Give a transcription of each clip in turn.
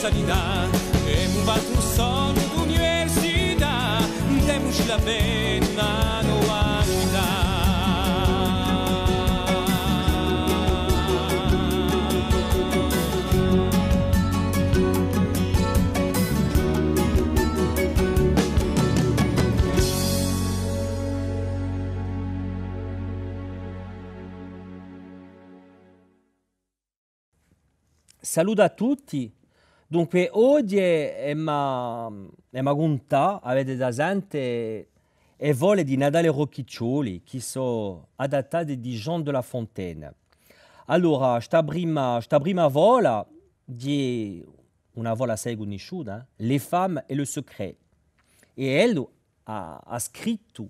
sanidad Emu bat uzon universidad Demu xilaben nanoan Saluto a tutti Donc, aujourd'hui, je me ma, è magunta avete da sente e vole di Natale Rocchiccioli qui sont adaptés de Jean de la Fontaine. Alors, cette première volée, une vola di una vola femmes les femmes Le le secret. Et elle écrit « a scritto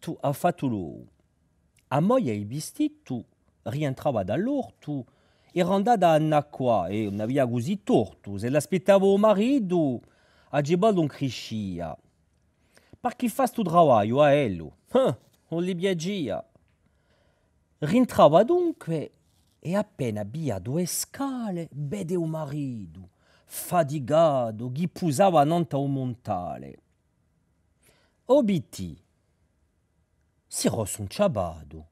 tout, a fatto loro. A rien rien travaille à tout. Era andata a Nacqua e una via così torta, se l'aspettavo marito, a Gebal non crescia. chi fa sto lavoro a Ello? Ah, non li piacia. Rintrava dunque e appena via due scale vede un marito, fatigato, che posava nanta un montale. Obiti, si rosso un ciabato,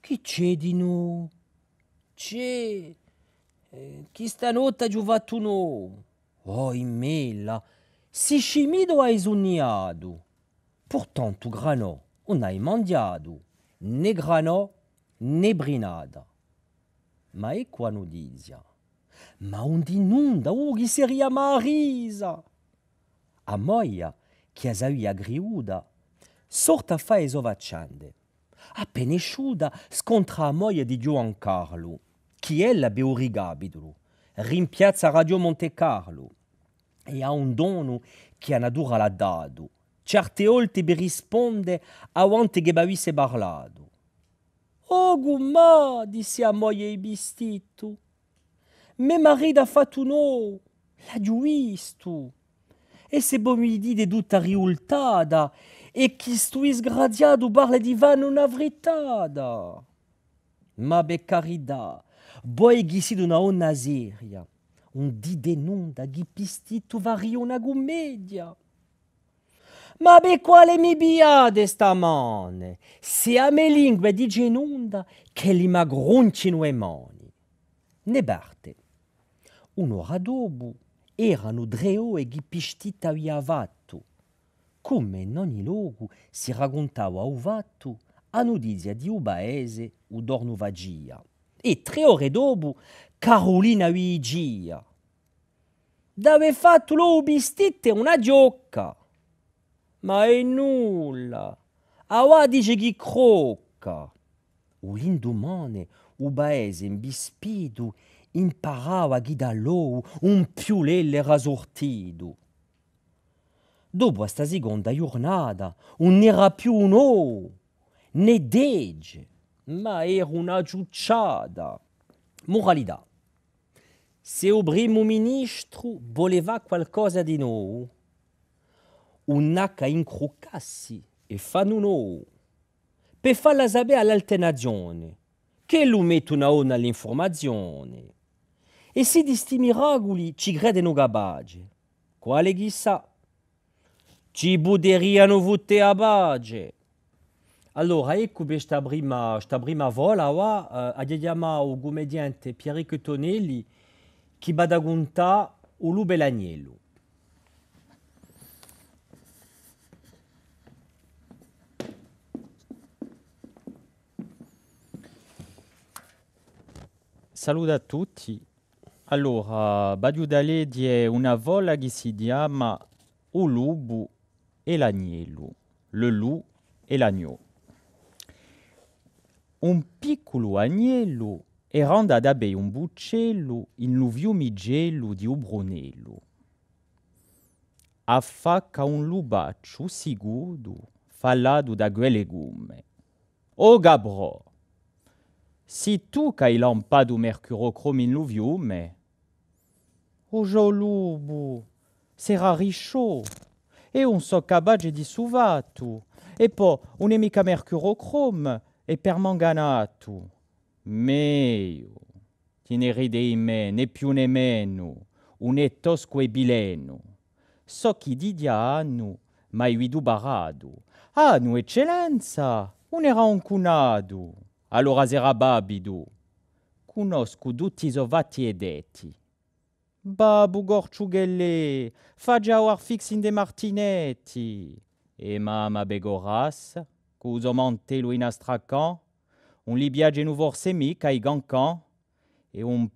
chi c'è di noi? ce? Eh, chi stanotte tu no? Oh, imela, si scimido hai sognato. Pourtant tu grano, on hai mangiato, né grano né brinada. Ma e qua notizia? Ma un ond'inunda, ughi oh, seria marisa! A moia, che chiasauia griuda, sorta fa esovacciande. Appena sciuda, scontra a moia di Giancarlo. Carlo chi Chiella Beurigabidru rimpiazza Radio Monte Carlo e ha un dono che a natura l'ha dato. Certe volte mi risponde a quante che avesse parlato. Oh, gumma, disse a moglie bistitto. Me marito ha fatto no, l'ha giusto. E se bo mi di tutta riultata, e chi sto sgraziato parla di vano una vritata. Ma be carità, boi d'una o naziria, un di denunda didenunda varia una gumedia. Ma be quale mi biade stamane, se a me lingue di genunda che li magroncino e mani. Ne barte. Un'ora dopo erano dreo e ghipistita iavattu. Come in ogni luogo si raccontava uvato, a nudizia di Ubaese, vagia. E tre ore dopo Carolina Vigia dove fatto lo bistette una giocca. Ma è nulla. Awa dice chi crocca. U l'indomane, u paese in bispidu, imparava chi da un più lele rasortido. Dopo sta seconda giornata, non era più un o, né dege ma era una giucciada. Moralità. Se o primo ministro voleva qualcosa di nuovo, un'acca incrocassi e fanno nuovo. Per farla sapere all'alternazione, che lo mette una mettono all'informazione. E se di sti miracoli ci credono gabage, quale chissà, ci buderiano vute a bage. Allora, ecco questa prima, questa prima vola, qua, eh, abbiamo il commediante Tonelli che va a contare il lupo e l'agnello. Saluto a tutti. Allora, Badiu Daledi è una vola che si chiama Il Le loup et l'agneau un piccolo agnello et randa a un buccello in lo gelu di Obronello. A facca un lubaccio sigudo, falladu da quelle O gabro, si tu cai lampado mercurocromo in lo fiume, o giolubo, sera riccio, e un soccabage di suvato, e poi un'emica mercurochrome, e per meo, meio, ne ridei me, né più né meno, un e bileno. So chi didianu, ma i iuidu baradu. Anu, eccellenza, un era un cunadu, allora sera babidu. Conosco tutti i sovati ed eti. Babu gorciughelle, fa già fix in de martinetti. E mamma begoras, lu lui astrakan un libia nuvor semi et gancan, e un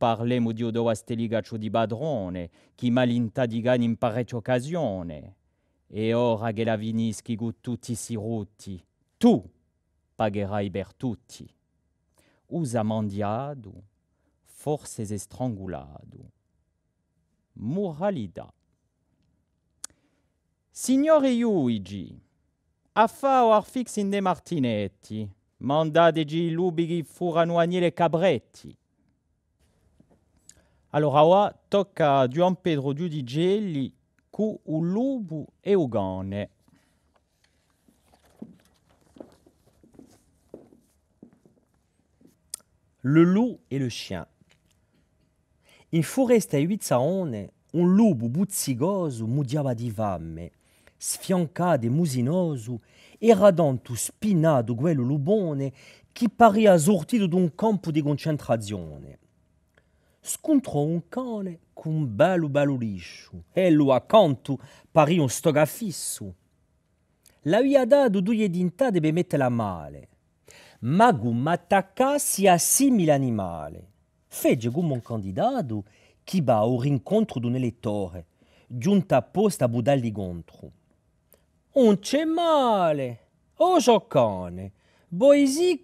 diodo di di badrone, chi malinta digan in parecchia occasione. E or Agelavinis qui vinischi tutti si ruti, tu pagherai bertutti, tutti. Usa forse forces estranguladu. Moralida. Signore Iuigi, Affa or fix in de Martinetti, manda de gi lubighi furano le cabretti. Allora ora tocca a Pedro Giudigelli cu u lubu e gane. Le loup et le chien. In faut rester huit saone, un lubu buzzigoso mudiava di vamme. sfiancade e musinoso, era tanto spinato quello lubone che pareva sortito d'un campo di concentrazione. Scontrò un cane con un bello bello liscio e lo accanto parì un stogafisso. L'aveva dato due dintate per metterla male. Ma gumma attaccassi a simile animale. Fegge come un candidato chi va un rincontro d'un elettore, giunta apposta a di contro. Un c'è male. O soccone.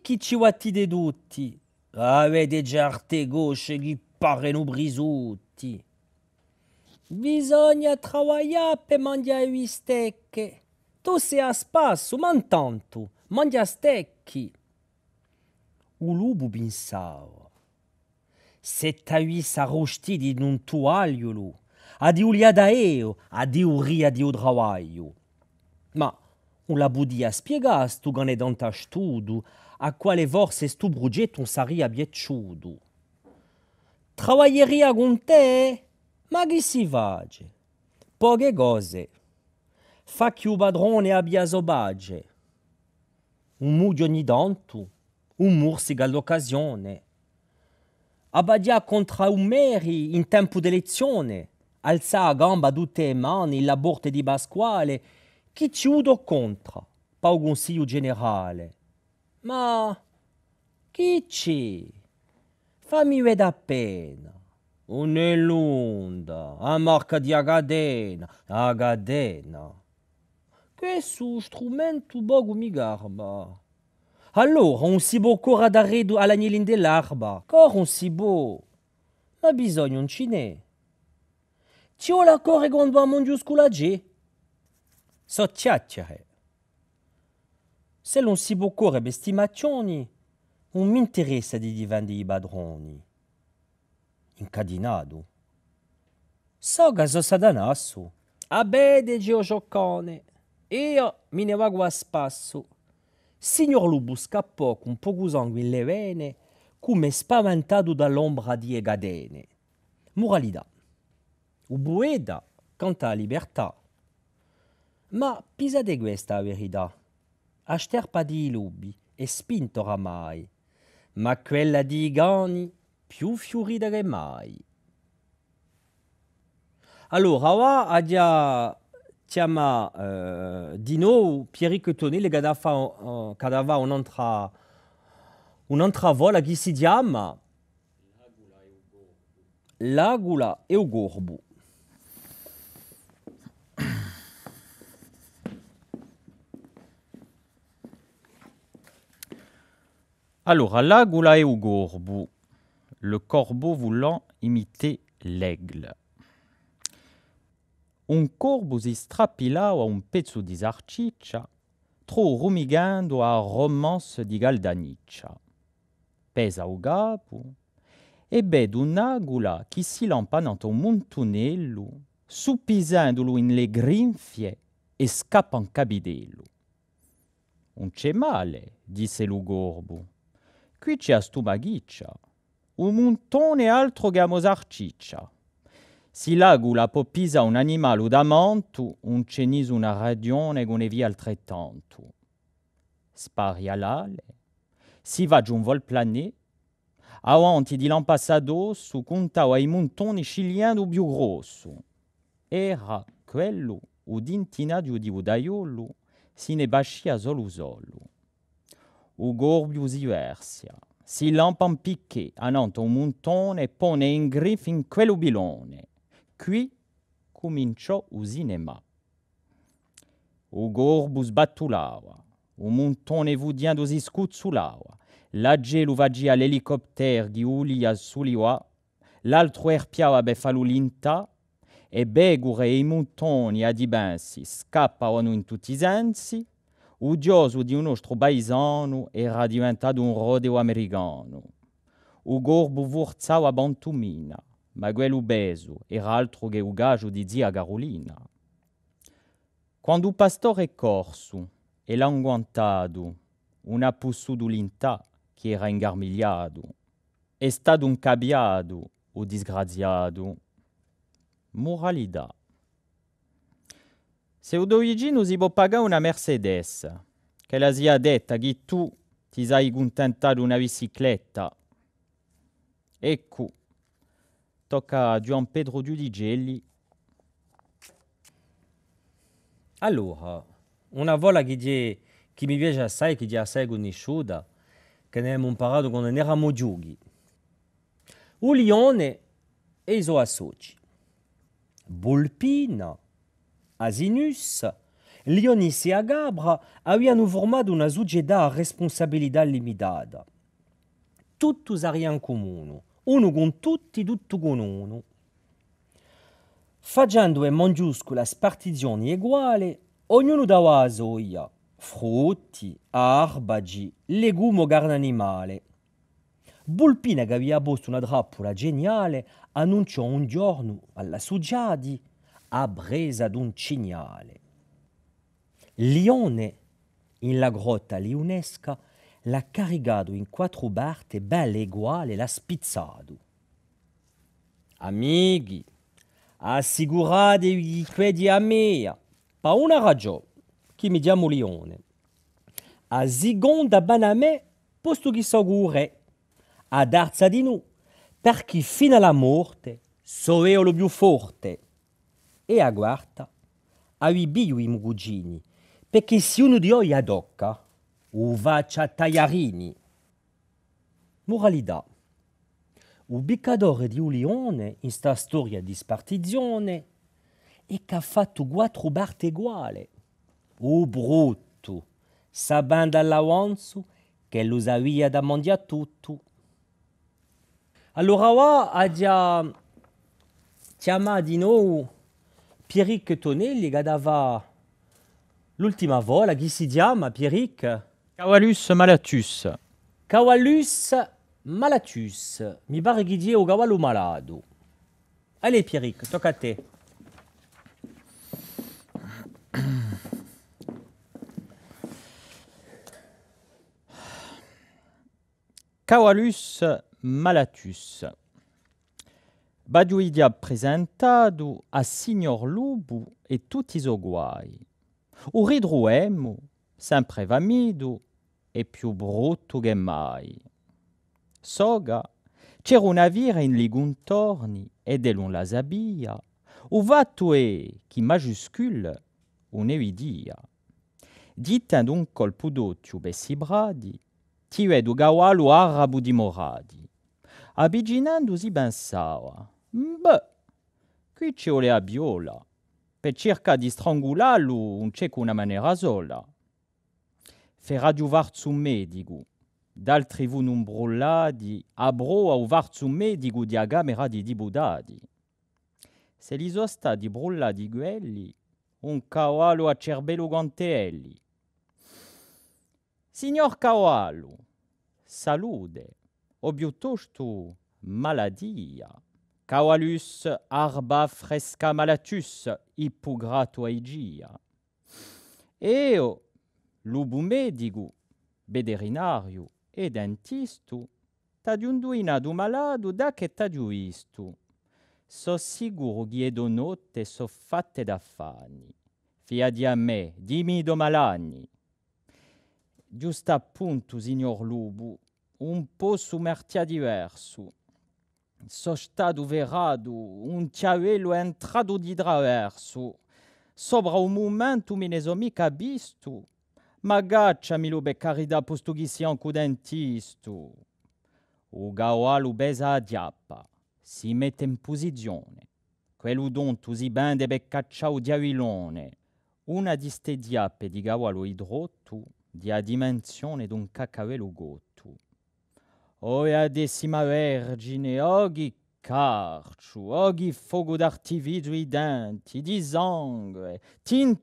chi ci guattide tutti. Avete già arte gosce che pareno brisutti. Bisogna lavorare per mangiare bistecche. Tu sei a spasso, ma intanto mangia stecchi. U lupo pensava. Se t'avessi arrostiti in un tuagliolo, a diulia da eo, a diuria di un ma on la budia spiega tu ganedanta studu, a quale forse stu brugetto saria biecciudu. Travaglieria con te? Ma chi si vage? Poche cose. Fa che un padrone abbia sobage. Un muglio ogni tanto, un mursica all'occasione. Abbadia contro un meri in tempo d'elezione. Alza a gamba tutte le mani, la borte di Pasquale, Qui ciudo contra, pa' o consiglio generale. Ma que ci? Fammi da pena. Un'elunda, a marca di Agadena, Agadena. su strumento bogo mi garba. Allora, un cibo coradaredo all'agnelin dell'arba. Cor un beau, Ma bisogne un chine. Tu ho la cor e va a so chiacchiere. Se non si boccorebbe sti stimazioni, non mi interessa di diventare i padroni. Incadinato. So che so sadanasso. Abede geo gioccone. Io mi ne vago a spasso. Signor Lubu scappò con poco sangue in le vene, come spaventato dall'ombra di Egadene. Moralità. Ubueda, quanto a libertà, Ma pisade questa guesta verità. A sterpa di lubi e spinto ramai, ma quella di Gani più fiorida che mai. Allora, ora a chiama uh, di nuovo Pierrick Tony, le fa uh, eh, cadava un entra vola che si L'Agula e u gorbo. Alors, à l'agula gorbu, le corbeau voulant imiter l'aigle. Un corbeau si à un pezzo di trop tro rumigando a romance di galdaniccia. Pesa o gabu, e bed un'agula qui si lampanant un montunello, soupisandolo in le grinfie e scappa cabidello. Un c'è male, disse lo gorbu qui tu astumaghiccia, un um montone altro que a Si l'agu la popisa un animal udamantu, un cenis una radione radion ne vi Spari Sparia si va giù un vol plané, avanti di l'an passato su contau i montoni ciliano più grosso. Era quello udintina di udaiolu, si ne bascia solo o gorbius iversia. Si lampan picche ananto un montone pone in grif in quello bilone. Qui cominciò usinema. O gorbus battulava, o montone vudien dosi scuzzulava. L'agelo vagia l'elicopter di ulia suliwa, l'altro erpiava befalulinta, e begure e i montoni adibensi scappavano in tutti i sensi, o Dioso de um nostro paisano era diventado um rodeo americano. O gorbo vortzau a bantumina, maguel beso era altro que o gajo dizia a garolina. Quando o pastor é corso, é languantado, um do lintá que era engarmilhado. está dun cabiado, o desgraziado. Moralidade. Pseudoiginus si può pagare una Mercedes, che la sia detta che tu ti sei contentato una bicicletta. Ecco, tocca a Gian Pedro Giudigelli. Allora, una volta che, che mi piace assai, che già assai conosciuta, che ne abbiamo imparato quando ne eravamo giughi. Un lione e i suoi associ. Bulpina. Asinus, Lionisi Agabra avevano formato una società a responsabilità limitata. Tutti sarebbero in comune, uno con tutti, tutto con uno. Facendo in mangiuscola spartizioni uguali, ognuno dava a soia, frutti, arbagi, legumi o carne animale. Bulpina che aveva posto una trappola geniale annunciò un giorno alla Suggiadi appresa d'un cignale. Lione, in la grotta lionesca, l'ha caricato in quattro barte belle uguali e l'ha spizzato. Amighi, assicuratevi che di a me, per una ragione, che mi chiamo Lione. A seconda baname, posto che sono a darza di noi, perché fino alla morte so io lo più forte e agguarda ai biu i mugugini, perché se uno di oi adocca, o faccia tagliarini. Moralità. Il beccatore di un leone in sta storia di spartizione e che ha fatto quattro barte uguali. O brutto, sapendo all'avanzo che lo aveva da mangiare tutto. Allora qua ha già chiamato di nuovo Pierrick Tonelli, gadava l'ultima vola, Ghisidiam, si Pierrick? Malatus. Cavalus Malatus. Mi pare che au o cavallo Allez Pierrick, tocca a Malatus. Baduidia presentado a signor Lubu e tutti i guai. U ridruemu, sempre vamido e più brutto che mai. Soga, c'era un vira in liguntorni e dell'un la sabia, o vatto e, chi majuscule, un un'evidia. Ditendo un colpo d'occhio bessi bradi, ti è du gawalo arabo di moradi. Avvicinandosi pensava, Mm, beh, qui c'è la biola, per cerca di strangolarlo un cieco una maniera sola. Ferà di uvarzu un medico, d'altri vu non brolladi, abro a uvarzu un medico di agamera di dibudadi. Se li di stati brollati quelli, un cavallo a cervello gantelli. Signor cavallo, salute, o piuttosto maladia. Cavalus arba fresca malatus ippugrato aegia. Eo lubum medigu, bederinario e dentistu, tadiunduinadu maladu dac et tadiuistu. So siguro ghiedo notte soffatte d'affanni. di a me, dimmi do malani. Giusta appunto, signor Lubu, un po' su mertia diversu, Sochta ou veradu, un tjawe ou entradu didravèso. Sobra ou momentu menezzomi ka bisttu. Magatcha mi lo be karida post gi sian ko dentiststu. O gawal ou beza a dipa, si meten pozizizioneone.welu dont to ziben e bek kachaujawilone, una diste dipe diwal lo idrotu, di a dimen e don kakawelu gottu. vergine ogi carciu, ogi fogo d'artividio identi, di sangue,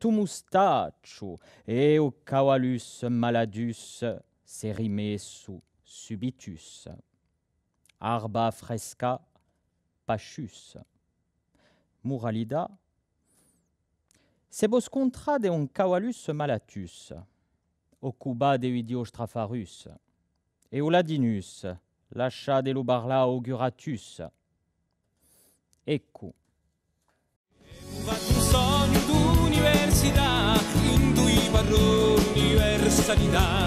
mustaciu, e eu cavalus maladus su subitus. Arba fresca pachus. Muralida, Sebos contra de un cavalus malatus, ocuba de idio strafarus. Euladinus, l'achat des Lubarla auguratus. Ecco. Università, induiva l'universalità.